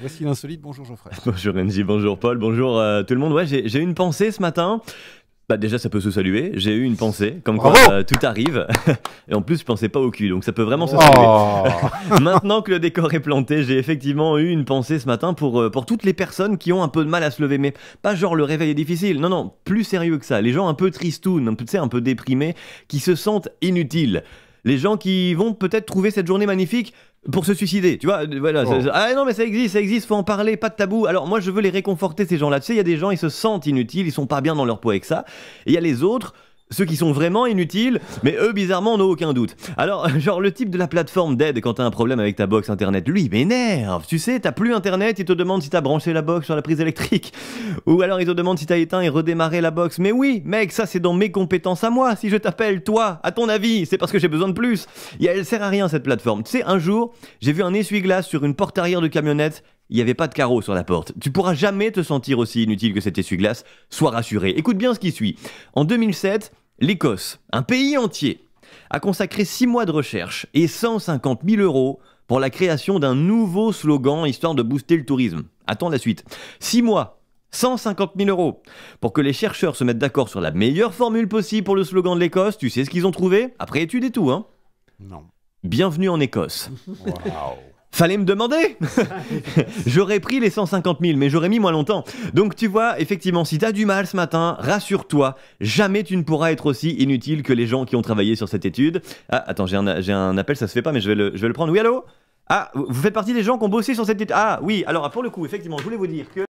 Voici l'insolite, bonjour Geoffrey. Bonjour Renzi, bonjour Paul, bonjour euh, tout le monde. Ouais, j'ai une pensée ce matin. Bah déjà ça peut se saluer, j'ai eu une pensée, comme quoi euh, tout arrive, et en plus je pensais pas au cul, donc ça peut vraiment se oh. saluer. Maintenant que le décor est planté, j'ai effectivement eu une pensée ce matin pour, euh, pour toutes les personnes qui ont un peu de mal à se lever, mais pas genre le réveil est difficile, non non, plus sérieux que ça, les gens un peu tristounes, un un peu déprimés, qui se sentent inutiles, les gens qui vont peut-être trouver cette journée magnifique, pour se suicider, tu vois. Voilà. Oh. ah non, mais ça existe, ça existe, faut en parler, pas de tabou. Alors moi, je veux les réconforter ces gens-là. Tu sais, il y a des gens, ils se sentent inutiles, ils sont pas bien dans leur peau avec ça. Et il y a les autres, ceux qui sont vraiment inutiles, mais eux bizarrement n'ont aucun doute. Alors, genre le type de la plateforme d'aide quand t'as un problème avec ta box internet, lui m'énerve. Tu sais, t'as plus internet, il te demande si t'as branché la box sur la prise électrique. Ou alors il te demande si t'as éteint et redémarré la box. Mais oui, mec, ça c'est dans mes compétences à moi. Si je t'appelle, toi, à ton avis, c'est parce que j'ai besoin de plus. Et elle sert à rien cette plateforme. Tu sais, un jour, j'ai vu un essuie-glace sur une porte arrière de camionnette il n'y avait pas de carreau sur la porte. Tu pourras jamais te sentir aussi inutile que cet essuie-glace, sois rassuré. Écoute bien ce qui suit. En 2007, l'Écosse, un pays entier, a consacré 6 mois de recherche et 150 000 euros pour la création d'un nouveau slogan histoire de booster le tourisme. Attends la suite. 6 mois 150 000 euros. Pour que les chercheurs se mettent d'accord sur la meilleure formule possible pour le slogan de l'Écosse, tu sais ce qu'ils ont trouvé Après étude et tout, hein Non. Bienvenue en Écosse. Fallait me demander J'aurais pris les 150 000, mais j'aurais mis moins longtemps. Donc tu vois, effectivement, si t'as du mal ce matin, rassure-toi, jamais tu ne pourras être aussi inutile que les gens qui ont travaillé sur cette étude. Ah, attends, j'ai un, appel, ça se fait pas, mais je vais le, je vais le prendre. Oui, allô Ah, vous faites partie des gens qui ont bossé sur cette étude Ah, oui, alors pour le coup, effectivement, je voulais vous dire que...